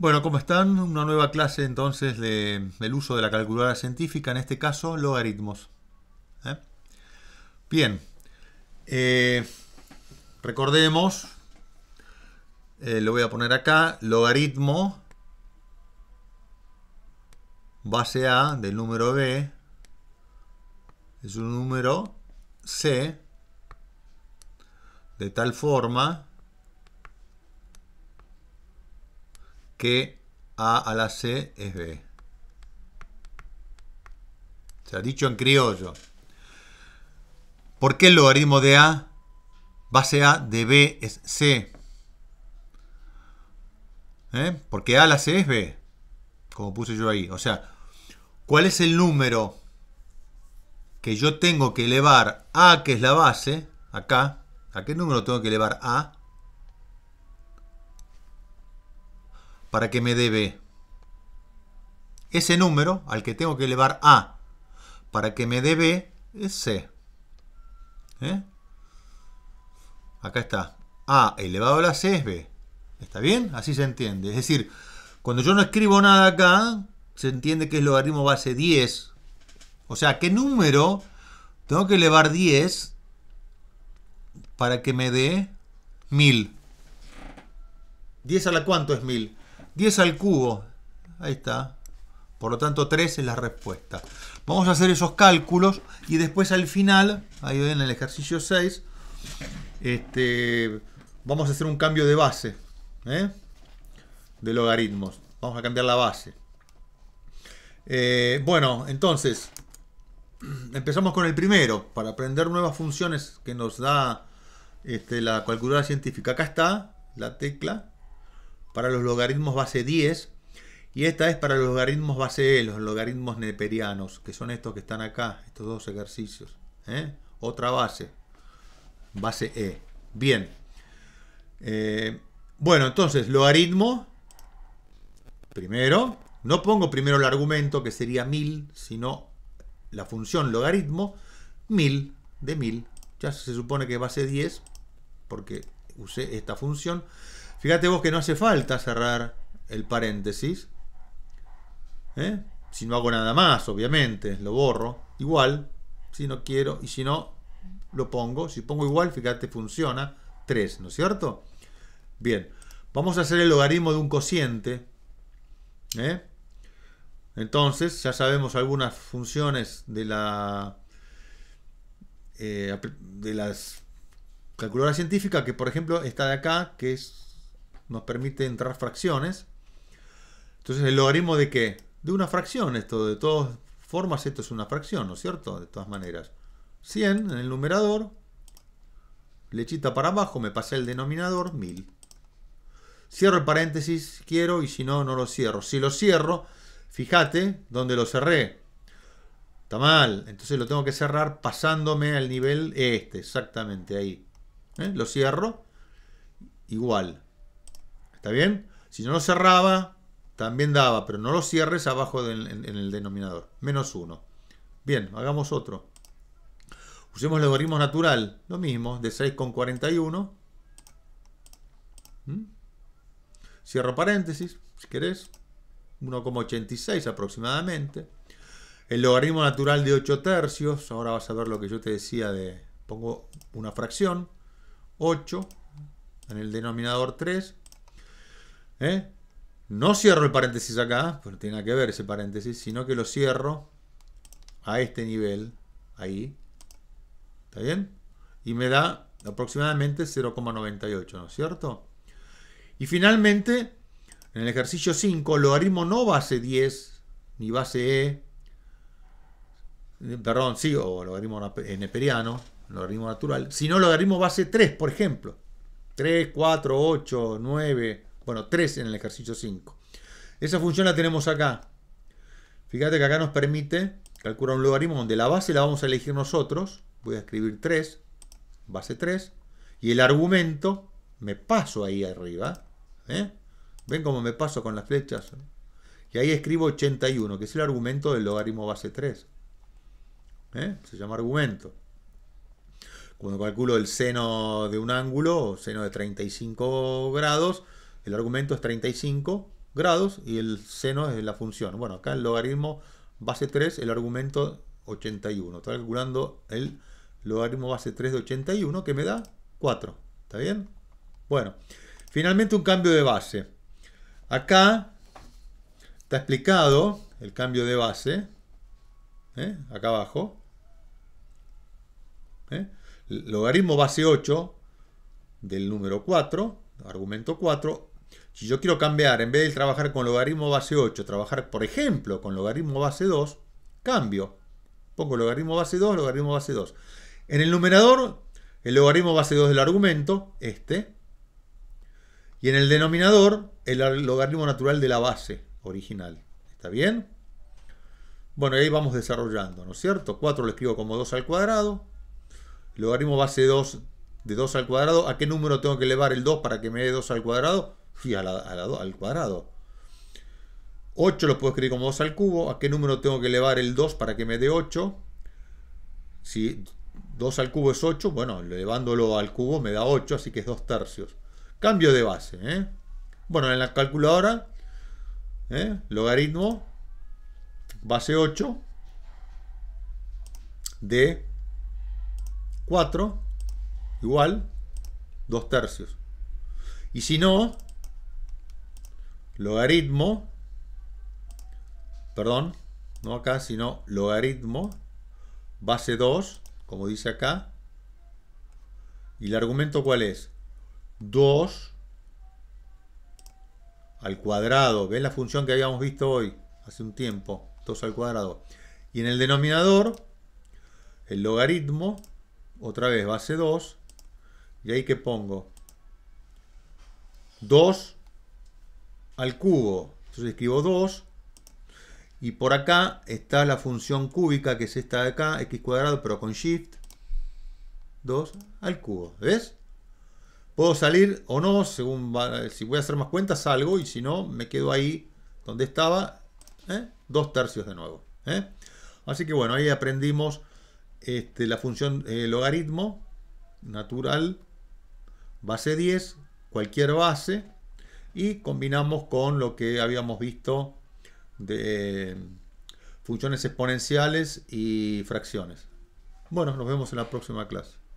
Bueno, ¿cómo están? Una nueva clase entonces de, del uso de la calculadora científica, en este caso logaritmos. ¿eh? Bien, eh, recordemos, eh, lo voy a poner acá, logaritmo base A del número B es un número C de tal forma que A a la C es B. se ha dicho en criollo. ¿Por qué el logaritmo de A, base A de B es C? ¿Eh? Porque A a la C es B, como puse yo ahí. O sea, ¿cuál es el número que yo tengo que elevar A, que es la base, acá? ¿A qué número tengo que elevar A? para que me dé B. Ese número al que tengo que elevar A para que me dé B es C. ¿Eh? Acá está. A elevado a la C es B. ¿Está bien? Así se entiende. Es decir, cuando yo no escribo nada acá, se entiende que es logaritmo base 10. O sea, ¿qué número tengo que elevar 10 para que me dé 1000? ¿10 a la cuánto es 1000? 10 al cubo. Ahí está. Por lo tanto, 3 es la respuesta. Vamos a hacer esos cálculos y después al final, ahí ven el ejercicio 6, este, vamos a hacer un cambio de base ¿eh? de logaritmos. Vamos a cambiar la base. Eh, bueno, entonces, empezamos con el primero, para aprender nuevas funciones que nos da este, la calculadora científica. Acá está la tecla para los logaritmos base 10 y esta es para los logaritmos base E, los logaritmos neperianos, que son estos que están acá, estos dos ejercicios. ¿eh? Otra base, base E. Bien. Eh, bueno, entonces, logaritmo, primero, no pongo primero el argumento que sería 1000, sino la función logaritmo, 1000 de 1000. Ya se supone que base 10, porque usé esta función. Fíjate vos que no hace falta cerrar el paréntesis. ¿eh? Si no hago nada más, obviamente, lo borro. Igual, si no quiero, y si no, lo pongo. Si pongo igual, fíjate, funciona. 3, ¿no es cierto? Bien, vamos a hacer el logaritmo de un cociente. ¿eh? Entonces, ya sabemos algunas funciones de la... Eh, de las calculadora científica, que por ejemplo está de acá, que es nos permite entrar fracciones. Entonces el logaritmo de qué? De una fracción, esto de todas formas esto es una fracción, ¿no es cierto? De todas maneras. 100 en el numerador, lechita para abajo, me pasé el denominador, 1000. Cierro el paréntesis, quiero, y si no, no lo cierro. Si lo cierro, fíjate ¿Dónde lo cerré. Está mal, entonces lo tengo que cerrar pasándome al nivel este, exactamente ahí. ¿Eh? Lo cierro, igual bien? Si no lo cerraba, también daba, pero no lo cierres abajo en, el denominador. Menos 1. Bien, hagamos otro. Usemos logaritmo natural. Lo mismo, de 6,41. ¿Mm? Cierro paréntesis, si querés. 1,86 aproximadamente. El logaritmo natural de 8 tercios. Ahora vas a ver lo que yo te decía de... Pongo una fracción. 8 en el denominador 3 ¿Eh? No cierro el paréntesis acá, porque tiene que ver ese paréntesis, sino que lo cierro a este nivel, ahí. ¿Está bien? Y me da aproximadamente 0,98, ¿no es cierto? Y finalmente, en el ejercicio 5, logaritmo no base 10, ni base E, eh, perdón, sí, o logaritmo neperiano, logaritmo natural, sino logaritmo base 3, por ejemplo. 3, 4, 8, 9, bueno, 3 en el ejercicio 5. Esa función la tenemos acá. Fíjate que acá nos permite calcular un logaritmo donde la base la vamos a elegir nosotros. Voy a escribir 3, base 3. Y el argumento me paso ahí arriba. ¿eh? ¿Ven cómo me paso con las flechas? Y ahí escribo 81, que es el argumento del logaritmo base 3. ¿eh? Se llama argumento. Cuando calculo el seno de un ángulo, seno de 35 grados, el argumento es 35 grados y el seno es la función. Bueno, acá el logaritmo base 3, el argumento 81. Estoy calculando el logaritmo base 3 de 81 que me da 4. ¿Está bien? Bueno, finalmente un cambio de base. Acá está explicado el cambio de base. ¿eh? Acá abajo. ¿eh? Logaritmo base 8 del número 4, argumento 4, si yo quiero cambiar, en vez de trabajar con logaritmo base 8, trabajar, por ejemplo, con logaritmo base 2, cambio. Pongo logaritmo base 2, logaritmo base 2. En el numerador, el logaritmo base 2 del argumento, este. Y en el denominador, el logaritmo natural de la base original. ¿Está bien? Bueno, ahí vamos desarrollando, ¿no es cierto? 4 lo escribo como 2 al cuadrado. logaritmo base 2 de 2 al cuadrado. ¿A qué número tengo que elevar el 2 para que me dé 2 al cuadrado? a al cuadrado. 8 lo puedo escribir como 2 al cubo. ¿A qué número tengo que elevar el 2 para que me dé 8? Si 2 al cubo es 8, bueno, elevándolo al cubo me da 8, así que es 2 tercios. Cambio de base. ¿eh? Bueno, en la calculadora, ¿eh? logaritmo, base 8 de 4 igual 2 tercios. Y si no, logaritmo, perdón, no acá, sino logaritmo, base 2, como dice acá. ¿Y el argumento cuál es? 2 al cuadrado. ¿Ven la función que habíamos visto hoy? Hace un tiempo. 2 al cuadrado. Y en el denominador, el logaritmo, otra vez base 2. Y ahí que pongo 2 al cubo. Entonces escribo 2. Y por acá está la función cúbica, que es esta de acá, x cuadrado, pero con shift. 2 al cubo. ¿Ves? Puedo salir o no, según si voy a hacer más cuentas, salgo. Y si no, me quedo ahí donde estaba. ¿eh? Dos tercios de nuevo. ¿eh? Así que bueno, ahí aprendimos este, la función eh, logaritmo natural, base 10, cualquier base y combinamos con lo que habíamos visto de funciones exponenciales y fracciones. Bueno, nos vemos en la próxima clase.